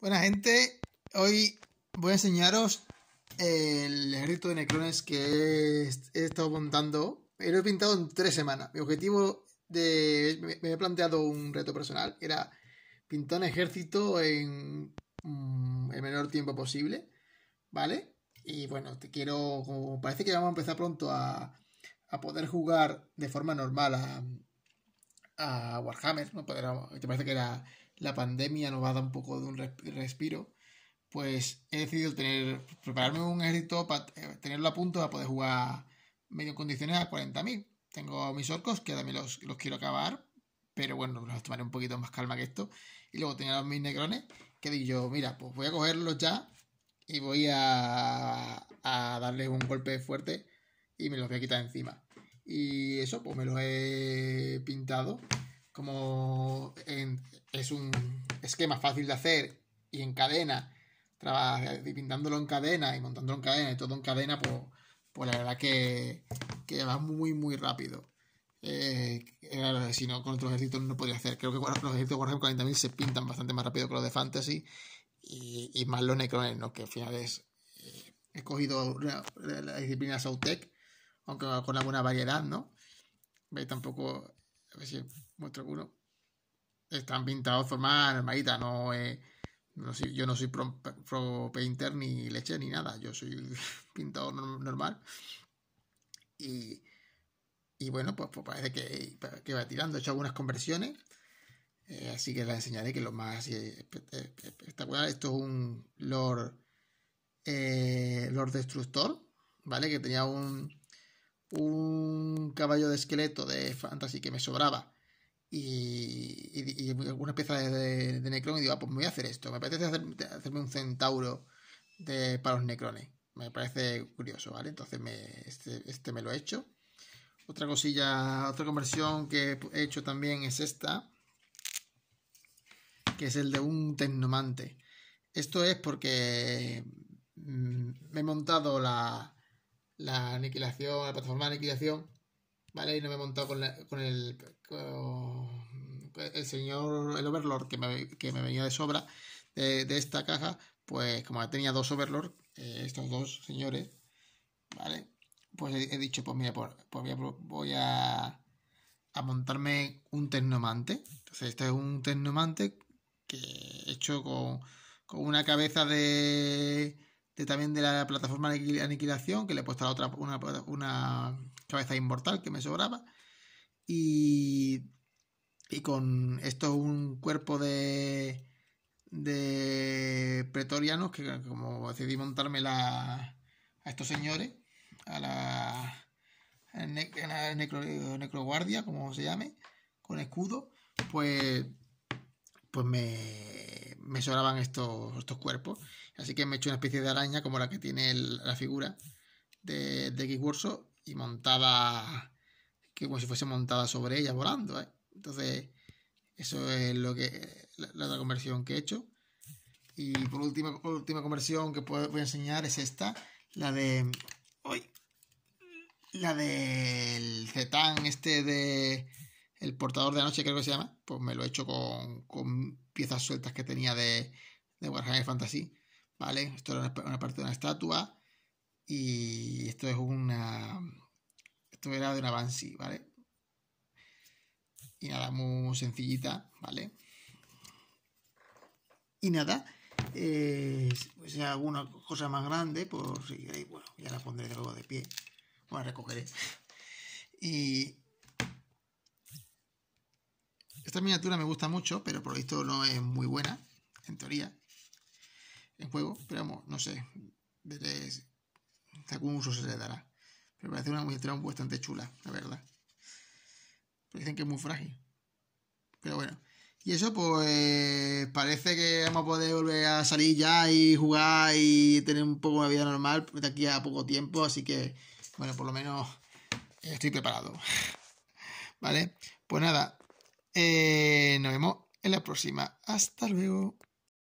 Buena gente, hoy voy a enseñaros el ejército de necrones que he estado montando. Lo he pintado en tres semanas. Mi objetivo de... Me he planteado un reto personal. Era pintar un ejército en mm, el menor tiempo posible. ¿Vale? Y bueno, te quiero... parece que vamos a empezar pronto a, a poder jugar de forma normal a, a Warhammer, ¿no? te parece que la pandemia nos va a dar un poco de un respiro, pues he decidido tener, prepararme un ejército para eh, tenerlo a punto para poder jugar medio en condiciones a 40.000. Tengo mis orcos, que también los, los quiero acabar, pero bueno, los tomaré un poquito más calma que esto. Y luego tenía los mis negrones, que digo yo, mira, pues voy a cogerlos ya y voy a, a darles un golpe fuerte y me los voy a quitar encima. Y eso, pues me lo he pintado. Como es un esquema fácil de hacer y en cadena, pintándolo en cadena y montándolo en cadena y todo en cadena, pues, pues la verdad que, va muy, muy rápido. Eh, si no, con otros ejércitos no podría hacer. Creo que los ejércitos de Warhammer 40.000 se pintan bastante más rápido que los de Fantasy y, y más los Necrones, que al final es. Eh, he cogido la, disciplina la disciplina aunque con alguna variedad, ¿no? Veis tampoco, a ver si muestro alguno. Están pintados de forma no, yo no soy pro, painter ni leche ni nada, yo soy pintador normal. Y, bueno, pues, pues parece que, va tirando, he hecho algunas conversiones, eh, así que les enseñaré que lo más eh, espectacular, esto es un Lord, eh, Lord Destructor, ¿vale? Que tenía un un caballo de esqueleto de Fantasy que me sobraba y, algunas piezas de, de, y digo, ah, pues me voy a hacer esto. Me apetece hacerme un centauro de, para los Necrones. Me parece curioso, ¿vale? Entonces me, este, este me lo he hecho. Otra cosilla, otra conversión que he hecho también es esta, que es el de un tecnomante. Esto es porque mm, me he montado la, la aniquilación, la plataforma de aniquilación, ¿vale? Y no me he montado con, la, con el, el señor, el overlord que me, que me venía de sobra de, esta caja, pues como tenía dos overlord, eh, estos dos señores, ¿vale? Pues he, dicho, pues mira, pues, pues voy, a, voy a, montarme un tecnomante. Entonces este es un tecnomante que he hecho con, con una cabeza de también de la plataforma de Aniquilación, que le he puesto a la otra una, cabeza inmortal que me sobraba. Y, y con esto un cuerpo de, de pretorianos que como decidí montarme la, a estos señores, a la, necroguardia, como se llame, con escudo, pues, pues me me sobraban estos, cuerpos. Así que me he hecho una especie de araña como la que tiene la figura de, de curso y montada, que como si fuese montada sobre ella volando. ¿eh? Entonces, eso es lo que la, otra conversión que he hecho. Y por última, última conversión que puedo, voy a enseñar es esta, la de... hoy La del Zetán este de el portador de anoche creo que se llama, pues me lo he hecho con, piezas sueltas que tenía de, de Warhammer Fantasy, ¿vale? Esto era una, parte de una estatua y esto es una... Esto era de una Banshee, ¿vale? Y nada, muy sencillita, ¿vale? Y nada, eh, si pues hay alguna cosa más grande, pues bueno, ya la pondré de luego de pie. Bueno, recogeré. Y, esta miniatura me gusta mucho, pero por visto no es muy buena, en teoría, en juego. Pero no sé, veré algún uso se le dará. Pero parece una miniatura bastante chula, la verdad. Pero dicen que es muy frágil. Pero bueno. Y eso, pues parece que vamos a poder volver a salir ya y jugar y tener un poco de vida normal de aquí a poco tiempo. Así que, bueno, por lo menos estoy preparado. ¿Vale? Pues nada, eh, nos vemos en la próxima. Hasta luego.